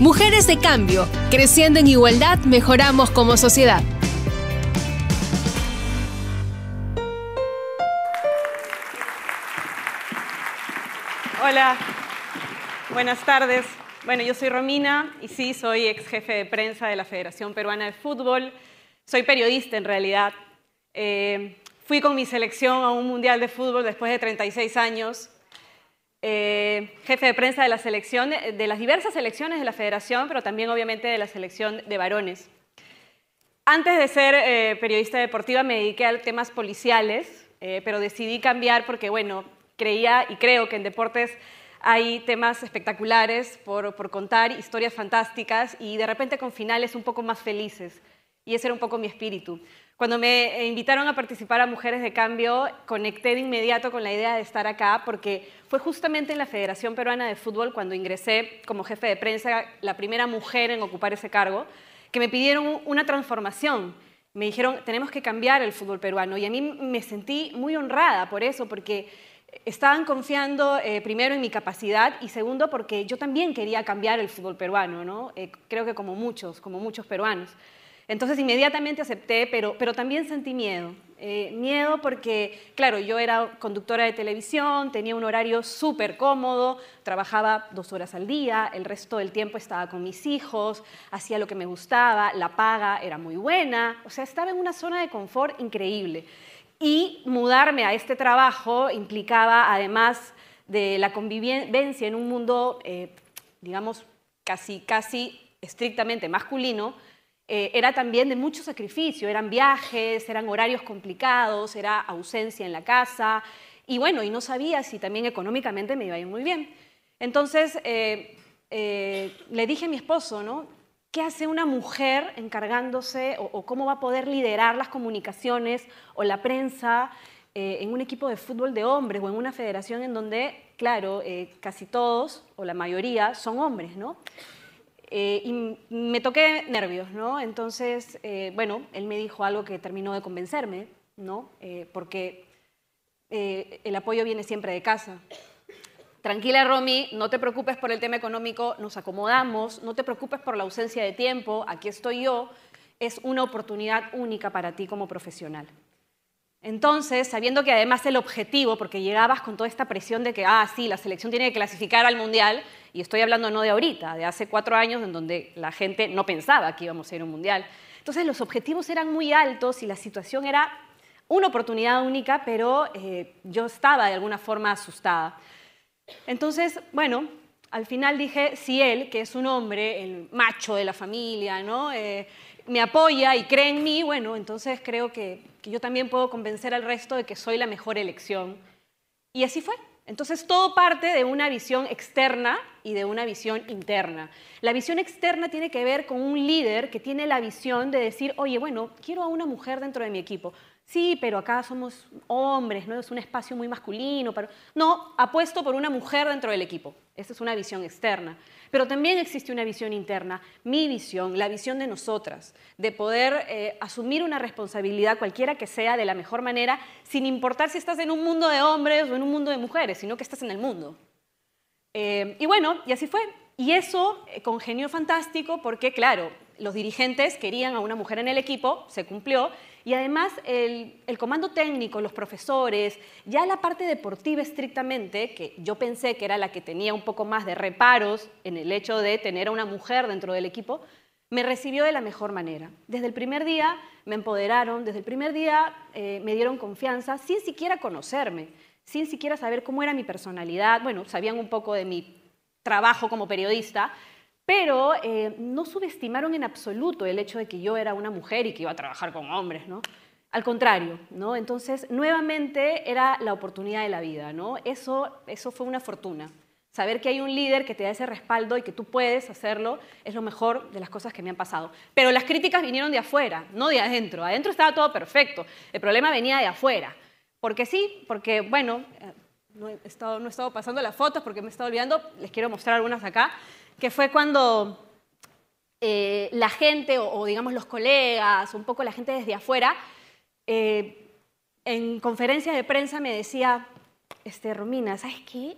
Mujeres de cambio, creciendo en igualdad, mejoramos como sociedad. Hola, buenas tardes. Bueno, yo soy Romina y sí, soy ex jefe de prensa de la Federación Peruana de Fútbol. Soy periodista en realidad. Eh, fui con mi selección a un mundial de fútbol después de 36 años eh, jefe de prensa eh, de las diversas selecciones de la federación, pero también obviamente de la selección de varones. Antes de ser eh, periodista deportiva me dediqué a temas policiales, pero decidí cambiar porque, bueno, creía y creo que en deportes hay temas espectaculares por contar, historias fantásticas y de repente con finales un poco más felices. Y ese era un poco mi espíritu. Cuando me eh, invitaron a participar a Mujeres de Cambio, conecté de inmediato con la idea de estar acá porque fue justamente en la Federación Peruana de Fútbol cuando ingresé como jefe de prensa, la primera mujer en ocupar ese cargo, que me pidieron una transformación. Me dijeron, tenemos que cambiar el fútbol peruano. Y a mí me sentí muy honrada por eso, porque estaban confiando eh, primero en mi capacidad y segundo porque yo también quería cambiar el fútbol peruano, ¿no? Eh, creo que como muchos, como muchos peruanos. Entonces inmediatamente acepté, pero, también sentí miedo. Eh, miedo porque, claro, yo era conductora de televisión, tenía un horario súper cómodo, trabajaba dos horas al día, el resto del tiempo estaba con mis hijos, hacía lo que me gustaba, la paga era muy buena, o sea, estaba en una zona de confort increíble. Y mudarme a este trabajo implicaba, además de la convivencia en un mundo, eh, digamos, casi, casi estrictamente masculino, eh, era también de mucho sacrificio, eran viajes, eran horarios complicados, era ausencia en la casa y bueno, y no sabía si también económicamente me iba a ir muy bien. Entonces eh, eh, le dije a mi esposo, ¿no? ¿Qué hace una mujer encargándose o, o cómo va a poder liderar las comunicaciones o la prensa en un equipo de fútbol de hombres o en una federación en donde, claro, casi todos o la mayoría son hombres, ¿no? Eh, y me toqué nervios, ¿no? Entonces, eh, bueno, él me dijo algo que terminó de convencerme, ¿no? Eh, porque el apoyo viene siempre de casa. Tranquila, Romy, no te preocupes por el tema económico, nos acomodamos, no te preocupes por la ausencia de tiempo, aquí estoy yo, es una oportunidad única para ti como profesional. Entonces, sabiendo que además el objetivo, porque llegabas con toda esta presión de que, ah, sí, la selección tiene que clasificar al Mundial, y estoy hablando no de ahorita, de hace cuatro años en donde la gente no pensaba que íbamos a ir a un Mundial. Entonces, los objetivos eran muy altos y la situación era una oportunidad única, pero eh, yo estaba de alguna forma asustada. Entonces, bueno, al final dije, si él, que es un hombre, el macho de la familia, ¿no? Eh, me apoya y cree en mí, bueno, entonces creo que, yo también puedo convencer al resto de que soy la mejor elección. Y así fue. Entonces todo parte de una visión externa y de una visión interna. La visión externa tiene que ver con un líder que tiene la visión de decir, oye, bueno, quiero a una mujer dentro de mi equipo sí, pero acá somos hombres, ¿no? es un espacio muy masculino. Pero... No, apuesto por una mujer dentro del equipo. Esa es una visión externa. Pero también existe una visión interna, mi visión, la visión de nosotras, de poder eh, asumir una responsabilidad cualquiera que sea de la mejor manera, sin importar si estás en un mundo de hombres o en un mundo de mujeres, sino que estás en el mundo. Eh, y bueno, y así fue. Y eso con eh, congenió fantástico porque, claro, los dirigentes querían a una mujer en el equipo, se cumplió, y además el, comando técnico, los profesores, ya la parte deportiva estrictamente, que yo pensé que era la que tenía un poco más de reparos en el hecho de tener a una mujer dentro del equipo, me recibió de la mejor manera. Desde el primer día me empoderaron, desde el primer día eh, me dieron confianza sin siquiera conocerme, sin siquiera saber cómo era mi personalidad. Bueno, sabían un poco de mi trabajo como periodista, pero eh, no subestimaron en absoluto el hecho de que yo era una mujer y que iba a trabajar con hombres, ¿no? Al contrario, ¿no? Entonces, nuevamente era la oportunidad de la vida, ¿no? Eso, fue una fortuna. Saber que hay un líder que te da ese respaldo y que tú puedes hacerlo es lo mejor de las cosas que me han pasado. Pero las críticas vinieron de afuera, no de adentro. Adentro estaba todo perfecto. El problema venía de afuera. Porque sí, porque bueno, eh, no he estado, no he estado pasando las fotos porque me he estado olvidando. Les quiero mostrar algunas acá que fue cuando eh, la gente, o, digamos los colegas, un poco la gente desde afuera, eh, en conferencias de prensa me decía, este, Romina, ¿sabes qué?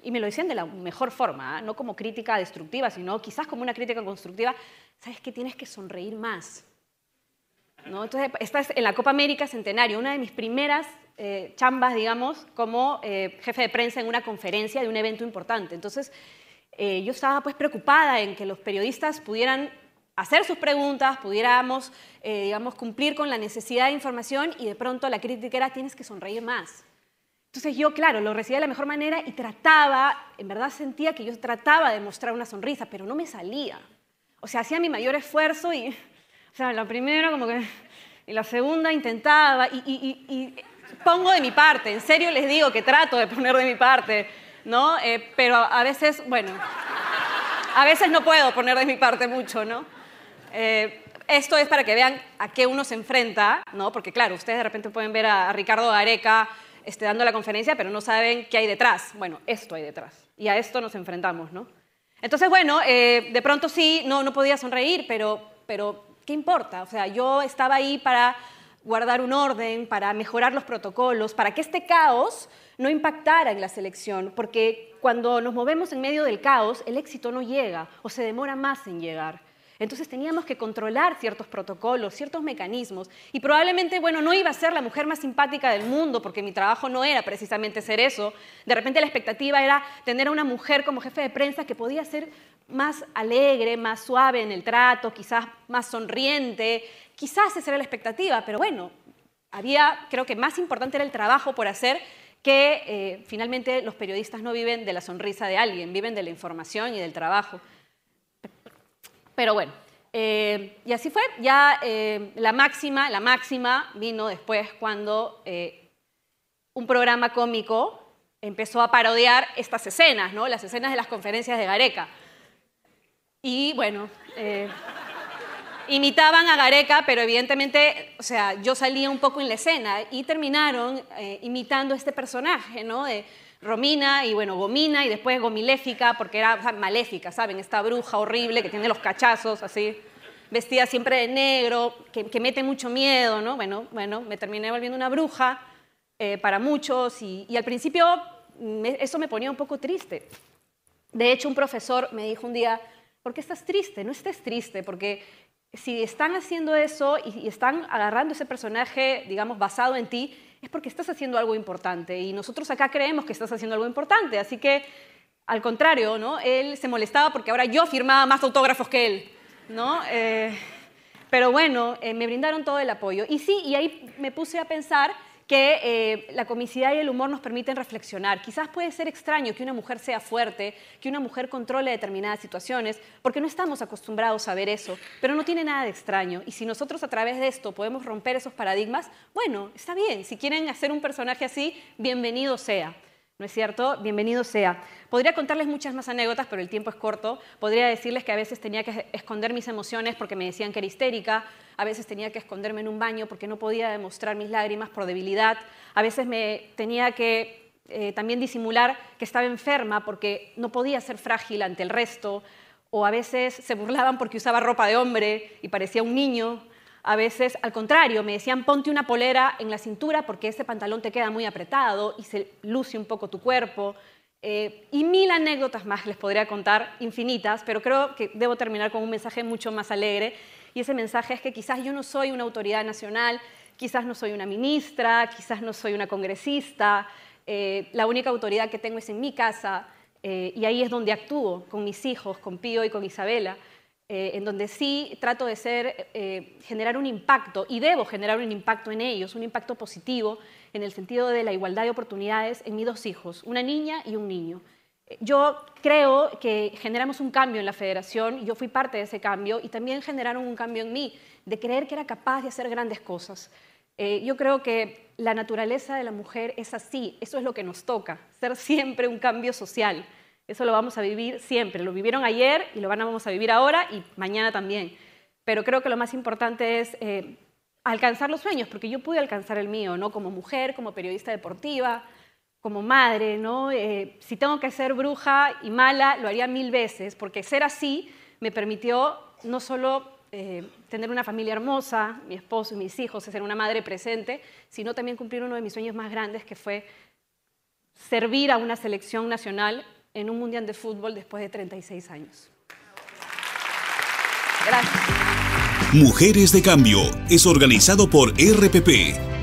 Y me lo decían de la mejor forma, ¿ah? no como crítica destructiva, sino quizás como una crítica constructiva, ¿sabes qué? Tienes que sonreír más. Entonces, esta es en la Copa América Centenario, una de mis primeras eh, chambas, digamos, como jefe de prensa en una conferencia de un evento importante. Entonces, eh, yo estaba pues preocupada en que los periodistas pudieran hacer sus preguntas, pudiéramos, eh, digamos, cumplir con la necesidad de información y de pronto la crítica era tienes que sonreír más. Entonces yo, claro, lo recibía de la mejor manera y trataba, en verdad sentía que yo trataba de mostrar una sonrisa, pero no me salía. O sea, hacía mi mayor esfuerzo y, o sea, la primera como que, y la segunda intentaba y pongo de mi parte, en serio les digo que trato de poner de mi parte ¿no? Eh, pero a veces, bueno, a veces no puedo poner de mi parte mucho, ¿no? Eh, esto es para que vean a qué uno se enfrenta, ¿no? Porque claro, ustedes de repente pueden ver a, Ricardo Areca esté dando la conferencia, pero no saben qué hay detrás. Bueno, esto hay detrás. Y a esto nos enfrentamos, ¿no? Entonces, bueno, eh, de pronto sí, no, no podía sonreír, pero, pero ¿qué importa? O sea, yo estaba ahí para guardar un orden, para mejorar los protocolos, para que este caos no impactara en la selección, porque cuando nos movemos en medio del caos, el éxito no llega o se demora más en llegar. Entonces teníamos que controlar ciertos protocolos, ciertos mecanismos. Y probablemente, bueno, no iba a ser la mujer más simpática del mundo, porque mi trabajo no era precisamente ser eso. De repente la expectativa era tener a una mujer como jefe de prensa que podía ser más alegre, más suave en el trato, quizás más sonriente, Quizás esa era la expectativa, pero bueno, había, creo que más importante era el trabajo por hacer que eh, finalmente los periodistas no viven de la sonrisa de alguien, viven de la información y del trabajo. Pero bueno, eh, y así fue. Ya eh, la máxima, la máxima vino después cuando un programa cómico empezó a parodiar estas escenas, ¿no? Las escenas de las conferencias de Gareca. Y bueno imitaban a Gareca, pero evidentemente, o sea, yo salía un poco en la escena y terminaron eh, imitando este personaje, ¿no? De Romina y bueno, Gomina y después Gomiléfica, porque era maléfica, ¿saben? Esta bruja horrible que tiene los cachazos así, vestida siempre de negro, que, que mete mucho miedo, ¿no? Bueno, bueno, me terminé volviendo una bruja eh, para muchos y, al principio eso me ponía un poco triste. De hecho, un profesor me dijo un día, ¿por qué estás triste? No estés triste, porque si están haciendo eso y, están agarrando ese personaje, digamos, basado en ti, es porque estás haciendo algo importante. Y nosotros acá creemos que estás haciendo algo importante. Así que, al contrario, ¿no? Él se molestaba porque ahora yo firmaba más autógrafos que él, ¿no? Eh, pero bueno, eh, me brindaron todo el apoyo. Y sí, y ahí me puse a pensar que eh, la comicidad y el humor nos permiten reflexionar. Quizás puede ser extraño que una mujer sea fuerte, que una mujer controle determinadas situaciones, porque no estamos acostumbrados a ver eso, pero no tiene nada de extraño. Y si nosotros a través de esto podemos romper esos paradigmas, bueno, está bien, si quieren hacer un personaje así, bienvenido sea. ¿No es cierto? Bienvenido sea. Podría contarles muchas más anécdotas, pero el tiempo es corto. Podría decirles que a veces tenía que esconder mis emociones porque me decían que era histérica, a veces tenía que esconderme en un baño porque no podía demostrar mis lágrimas por debilidad, a veces me tenía que eh, también disimular que estaba enferma porque no podía ser frágil ante el resto, o a veces se burlaban porque usaba ropa de hombre y parecía un niño, a veces, al contrario, me decían, ponte una polera en la cintura porque ese pantalón te queda muy apretado y se luce un poco tu cuerpo. Eh, y mil anécdotas más les podría contar, infinitas, pero creo que debo terminar con un mensaje mucho más alegre. Y ese mensaje es que quizás yo no soy una autoridad nacional, quizás no soy una ministra, quizás no soy una congresista. Eh, la única autoridad que tengo es en mi casa eh, y ahí es donde actúo, con mis hijos, con Pío y con Isabela. Eh, en donde sí trato de ser, eh, generar un impacto, y debo generar un impacto en ellos, un impacto positivo en el sentido de la igualdad de oportunidades en mis dos hijos, una niña y un niño. Yo creo que generamos un cambio en la federación, yo fui parte de ese cambio y también generaron un cambio en mí, de creer que era capaz de hacer grandes cosas. Eh, yo creo que la naturaleza de la mujer es así, eso es lo que nos toca, ser siempre un cambio social. Eso lo vamos a vivir siempre. Lo vivieron ayer y lo vamos a vivir ahora y mañana también. Pero creo que lo más importante es eh, alcanzar los sueños, porque yo pude alcanzar el mío, ¿no? Como mujer, como periodista deportiva, como madre, ¿no? Eh, si tengo que ser bruja y mala, lo haría mil veces, porque ser así me permitió no solo eh, tener una familia hermosa, mi esposo y mis hijos, ser una madre presente, sino también cumplir uno de mis sueños más grandes, que fue servir a una selección nacional en un mundial de fútbol después de 36 años. Gracias. Mujeres de Cambio es organizado por RPP